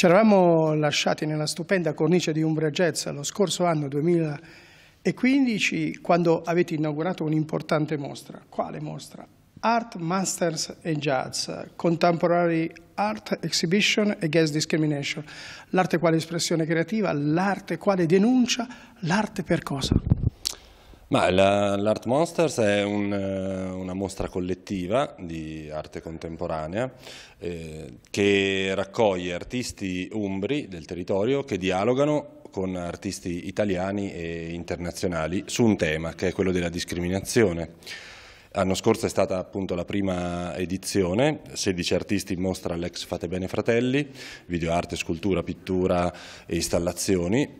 Ci eravamo lasciati nella stupenda cornice di Jazz lo scorso anno 2015 quando avete inaugurato un'importante mostra. Quale mostra? Art Masters e Jazz, Contemporary Art Exhibition e Guest Discrimination. L'arte quale espressione creativa, l'arte quale denuncia, l'arte per cosa? La, L'Art Monsters è un, eh, una mostra collettiva di arte contemporanea eh, che raccoglie artisti umbri del territorio che dialogano con artisti italiani e internazionali su un tema che è quello della discriminazione. L'anno scorso è stata appunto la prima edizione, 16 artisti in mostra all'ex Fate Bene Fratelli, video arte, scultura, pittura e installazioni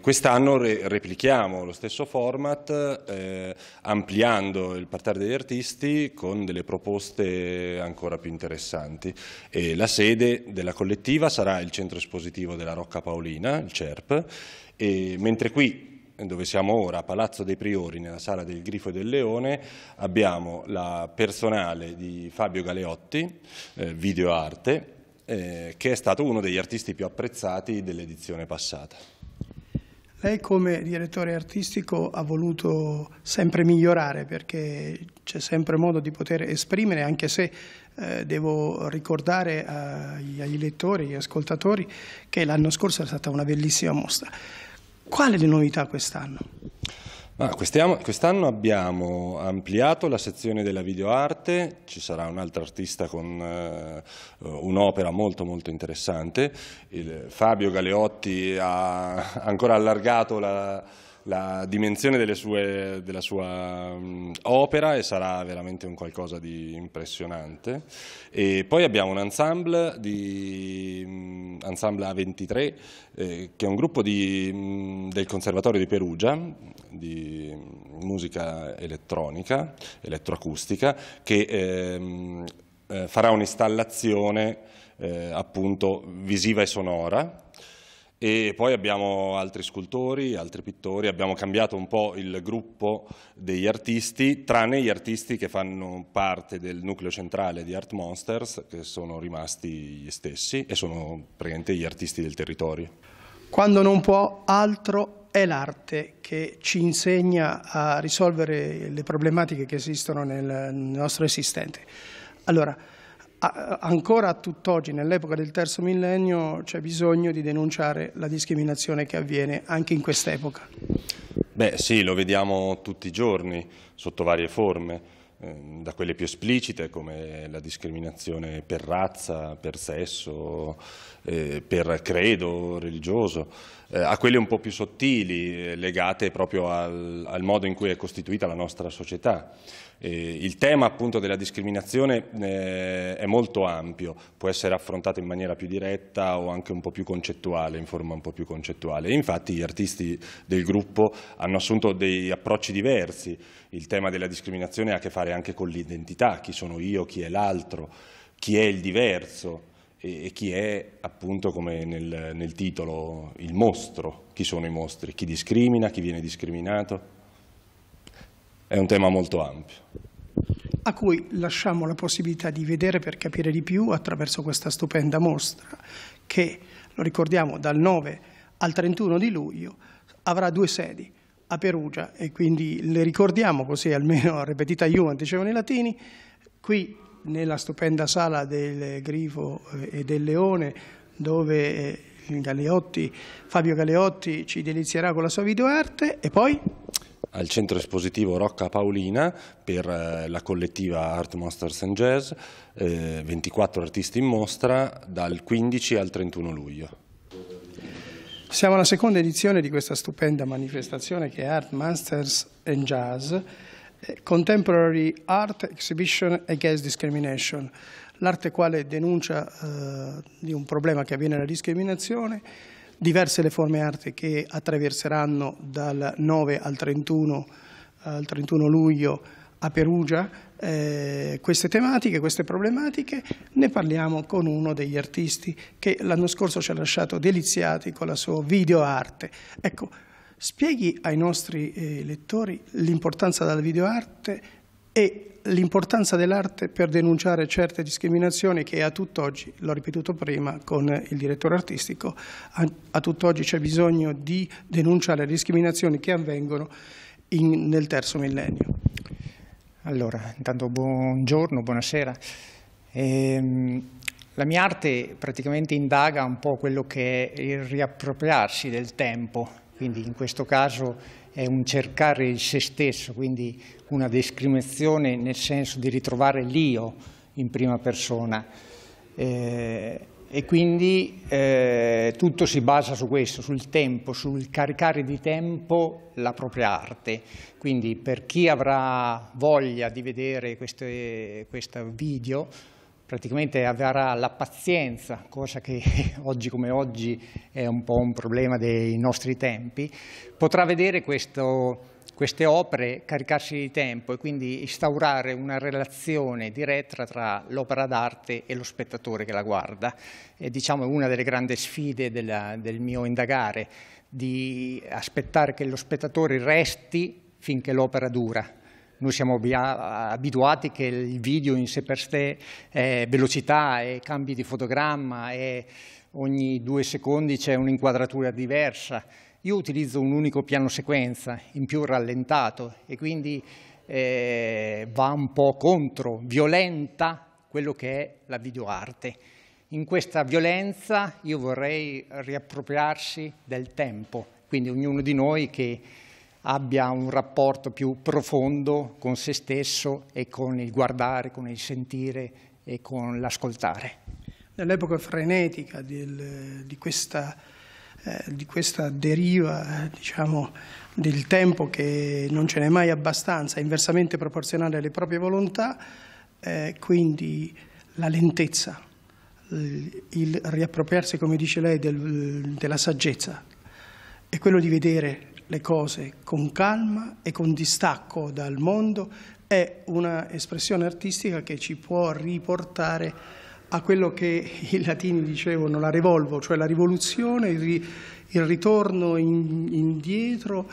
quest'anno re replichiamo lo stesso format eh, ampliando il parterre degli artisti con delle proposte ancora più interessanti e la sede della collettiva sarà il centro espositivo della Rocca Paolina, il CERP, e mentre qui dove siamo ora, Palazzo dei Priori, nella sala del Grifo e del Leone, abbiamo la personale di Fabio Galeotti, eh, video arte, eh, che è stato uno degli artisti più apprezzati dell'edizione passata. Lei come direttore artistico ha voluto sempre migliorare perché c'è sempre modo di poter esprimere, anche se eh, devo ricordare agli, agli lettori, agli ascoltatori, che l'anno scorso è stata una bellissima mostra. Quale le novità quest'anno? quest'anno abbiamo ampliato la sezione della videoarte, ci sarà un'altra artista con eh, un'opera molto molto interessante, Fabio Galeotti ha ancora allargato la, la dimensione sue, della sua opera e sarà veramente un qualcosa di impressionante. E poi abbiamo un ensemble, di, ensemble A23, eh, che è un gruppo di, del Conservatorio di Perugia, di musica elettronica, elettroacustica, che ehm, eh, farà un'installazione eh, appunto visiva e sonora e poi abbiamo altri scultori, altri pittori, abbiamo cambiato un po' il gruppo degli artisti, tranne gli artisti che fanno parte del nucleo centrale di Art Monsters, che sono rimasti gli stessi e sono praticamente gli artisti del territorio. Quando non può altro è l'arte che ci insegna a risolvere le problematiche che esistono nel nostro esistente. Allora, ancora a tutt'oggi, nell'epoca del terzo millennio, c'è bisogno di denunciare la discriminazione che avviene anche in quest'epoca. Beh sì, lo vediamo tutti i giorni, sotto varie forme ehm, da quelle più esplicite come la discriminazione per razza, per sesso, eh, per credo religioso, eh, a quelle un po' più sottili eh, legate proprio al, al modo in cui è costituita la nostra società. Eh, il tema appunto della discriminazione eh, è molto ampio, può essere affrontato in maniera più diretta o anche un po' più concettuale, in forma un po' più concettuale. infatti gli artisti del gruppo hanno assunto dei approcci diversi, il tema della discriminazione ha a che fare anche con l'identità, chi sono io, chi è l'altro, chi è il diverso e, chi è appunto come nel, nel titolo il mostro, chi sono i mostri, chi discrimina, chi viene discriminato è un tema molto ampio a cui lasciamo la possibilità di vedere per capire di più attraverso questa stupenda mostra che, lo ricordiamo, dal 9 al 31 di luglio avrà due sedi a Perugia e quindi le ricordiamo così almeno a repetita Juan dicevano i latini, qui nella stupenda sala del Grifo eh, e del Leone dove eh, Galeotti, Fabio Galeotti ci delizierà con la sua videoarte e poi al centro espositivo Rocca Paolina per eh, la collettiva Art Monsters and Jazz, eh, 24 artisti in mostra dal 15 al 31 luglio. Siamo alla seconda edizione di questa stupenda manifestazione che è Art Monsters and Jazz, eh, Contemporary Art Exhibition Against Discrimination, l'arte quale denuncia eh, di un problema che avviene la discriminazione, diverse le forme arte che attraverseranno dal 9 al 31, al 31 luglio a Perugia eh, queste tematiche, queste problematiche, ne parliamo con uno degli artisti che l'anno scorso ci ha lasciato deliziati con la sua videoarte. Ecco, spieghi ai nostri eh, lettori l'importanza della videoarte e l'importanza dell'arte per denunciare certe discriminazioni che a tutt'oggi, l'ho ripetuto prima con il direttore artistico, a, tutt'oggi c'è bisogno di denunciare le discriminazioni che avvengono in, nel terzo millennio. Allora, intanto buongiorno, buonasera. Ehm, la mia arte praticamente indaga un po' quello che è il riappropriarsi del tempo, quindi in questo caso è un cercare il se stesso, quindi una descrizione nel senso di ritrovare l'io in prima persona. Eh, e quindi eh, tutto si basa su questo, sul tempo, sul caricare di tempo la propria arte. Quindi per chi avrà voglia di vedere questo video, praticamente avrà la pazienza, cosa che oggi come oggi è un po' un problema dei nostri tempi, potrà vedere questo, queste opere caricarsi di tempo e quindi instaurare una relazione diretta tra l'opera d'arte e lo spettatore che la guarda. È diciamo, una delle grandi sfide della, del mio indagare, di aspettare che lo spettatore resti finché l'opera dura noi siamo abituati che il video in sé per sé è velocità e cambi di fotogramma e ogni due secondi c'è un'inquadratura diversa. Io utilizzo un unico piano sequenza, in più rallentato, e quindi eh, va un po' contro, violenta quello che è la videoarte. In questa violenza io vorrei riappropriarsi del tempo, quindi ognuno di noi che abbia un rapporto più profondo con se stesso e con il guardare, con il sentire e con l'ascoltare. Nell'epoca frenetica del, di, questa, eh, di, questa, deriva diciamo, del tempo che non ce n'è mai abbastanza, inversamente proporzionale alle proprie volontà, eh, quindi la lentezza, il, riappropriarsi, come dice lei, del, della saggezza, è quello di vedere le cose con calma e con distacco dal mondo è un'espressione artistica che ci può riportare a quello che i latini dicevano la revolvo, cioè la rivoluzione, il, ritorno in, indietro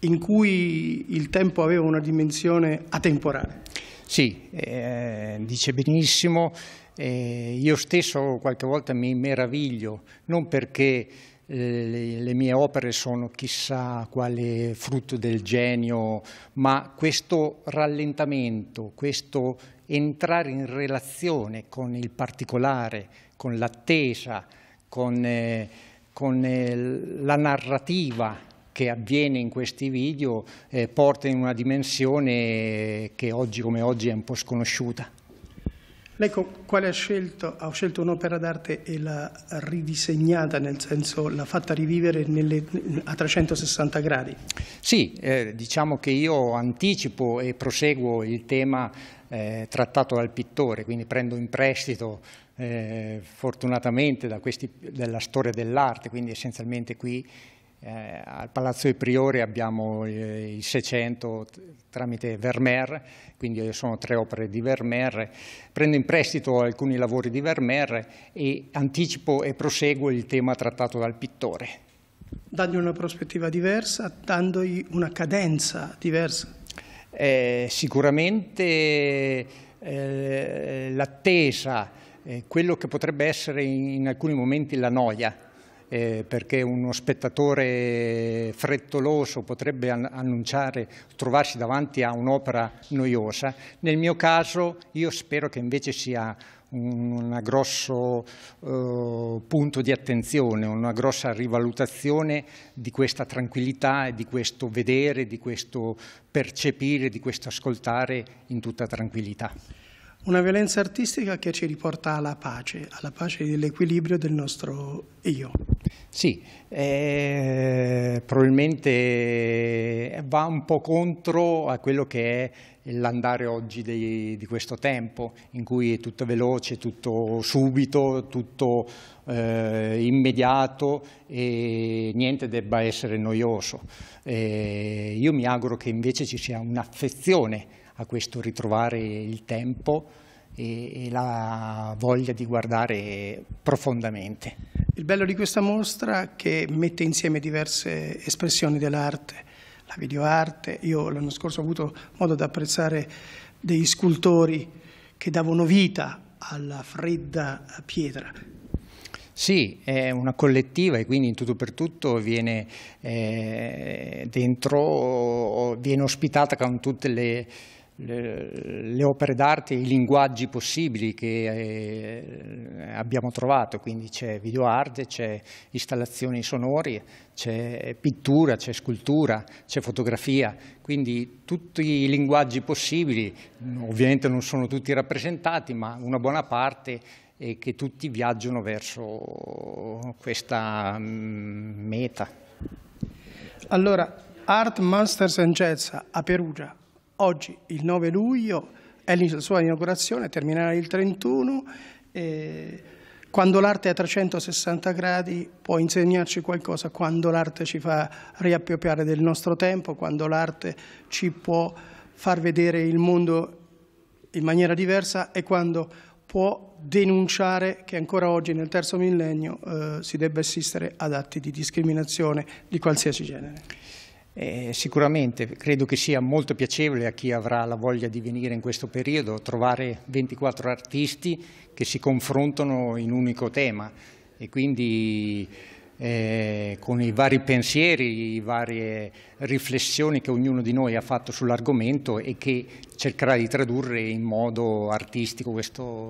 in cui il tempo aveva una dimensione atemporale. Sì, eh, dice benissimo, eh, io stesso qualche volta mi meraviglio, non perché le, le mie opere sono chissà quale frutto del genio, ma questo rallentamento, questo entrare in relazione con il particolare, con l'attesa, con, eh, con eh, la narrativa che avviene in questi video eh, porta in una dimensione che oggi come oggi è un po' sconosciuta. Lei quale ha scelto? Ha scelto un'opera d'arte e l'ha ridisegnata, nel senso l'ha fatta rivivere nelle, a 360 gradi? Sì, eh, diciamo che io anticipo e proseguo il tema eh, trattato dal pittore, quindi prendo in prestito eh, fortunatamente questi, della storia dell'arte, quindi essenzialmente qui eh, al Palazzo dei Priori abbiamo eh, il 600 tramite Vermeer, quindi eh, sono tre opere di Vermeer. Prendo in prestito alcuni lavori di Vermeer e anticipo e proseguo il tema trattato dal pittore. Dandogli una prospettiva diversa, dandogli una cadenza diversa? Eh, sicuramente eh, l'attesa, eh, quello che potrebbe essere in, in alcuni momenti la noia, eh, perché uno spettatore frettoloso potrebbe annunciare, trovarsi davanti a un'opera noiosa. Nel mio caso io spero che invece sia un grosso eh, punto di attenzione, una grossa rivalutazione di questa tranquillità e di questo vedere, di questo percepire, di questo ascoltare in tutta tranquillità. Una violenza artistica che ci riporta alla pace, alla pace dell'equilibrio del nostro io. Sì, eh, probabilmente va un po' contro a quello che è l'andare oggi di, di, questo tempo, in cui è tutto veloce, tutto subito, tutto eh, immediato e niente debba essere noioso. Eh, io mi auguro che invece ci sia un'affezione a questo ritrovare il tempo e, e la voglia di guardare profondamente. Il bello di questa mostra è che mette insieme diverse espressioni dell'arte, la videoarte, io l'anno scorso ho avuto modo di apprezzare dei scultori che davano vita alla fredda pietra, sì, è una collettiva e quindi in tutto per tutto viene, eh, dentro, viene ospitata con tutte le le opere d'arte e i linguaggi possibili che eh, abbiamo trovato, quindi c'è video art, c'è installazioni sonori, c'è pittura, c'è scultura, c'è fotografia, quindi tutti i linguaggi possibili, ovviamente non sono tutti rappresentati, ma una buona parte è che tutti viaggiano verso questa mm, meta. Allora, Art Masters and Jazz a Perugia Oggi, il 9 luglio, è la sua inaugurazione, terminerà il 31. Eh, quando l'arte è a 360 gradi può insegnarci qualcosa, quando l'arte ci fa riappropriare del nostro tempo, quando l'arte ci può far vedere il mondo in maniera diversa e quando può denunciare che ancora oggi nel terzo millennio eh, si debba assistere ad atti di discriminazione di qualsiasi genere. Eh, sicuramente credo che sia molto piacevole a chi avrà la voglia di venire in questo periodo trovare 24 artisti che si confrontano in un unico tema e quindi eh, con i vari pensieri, le varie riflessioni che ognuno di noi ha fatto sull'argomento e che cercherà di tradurre in modo artistico questo